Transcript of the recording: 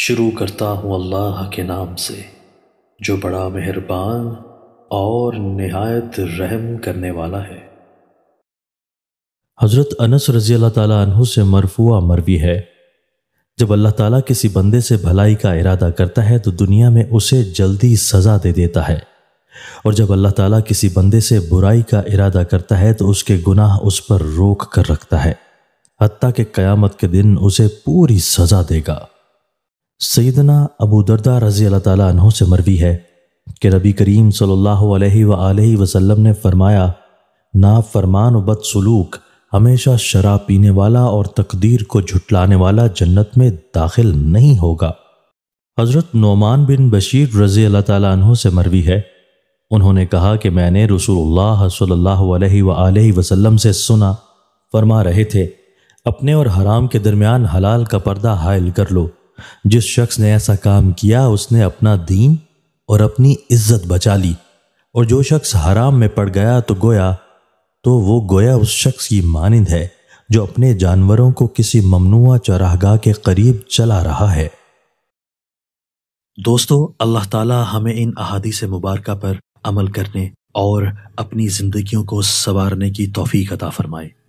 शुरू करता हूँ अल्लाह के नाम से जो बड़ा मेहरबान और नहायत रहम करने वाला है हज़रत अनस रजी अल्लाह तु से मरफुआ मरवी है जब अल्लाह ताला किसी बंदे से भलाई का इरादा करता है तो दुनिया में उसे जल्दी सज़ा दे देता है और जब अल्लाह ताला किसी बंदे से बुराई का इरादा करता है तो उसके गुनाह उस पर रोक कर रखता है हत्ता के क़यामत के दिन उसे पूरी सज़ा देगा सैदना अबू दरदा रज़ी अल्लाह तह से मरवी है कि रबी करीम सल्लल्लाहु अलैहि सल्ला वसल्लम ने फरमाया ना फरमान बद सलूक हमेशा शराब पीने वाला और तकदीर को झुटलाने वाला जन्नत में दाखिल नहीं होगा हज़रत नोमान बिन बशीर रज़ी अल्लाह तह से मरवी है उन्होंने कहा कि मैंने रसूलुल्लाह सल्ला अलैहि वसल्लम से सुना फरमा रहे थे अपने और हराम के दरमियान हलाल का पर्दा हायल कर लो जिस शख्स ने ऐसा काम किया उसने अपना दीन और अपनी इज्जत बचा ली और जो शख्स हराम में पड़ गया तो गोया तो वो गोया उस शख्स की मानिंद है जो अपने जानवरों को किसी ममनुआ चरागाह के करीब चला रहा है दोस्तों अल्लाह ताला हमें इन अहादी से मुबारक पर अमल करने और अपनी ज़िंदगियों को संवारने की तोफ़ी अता फ़रमाए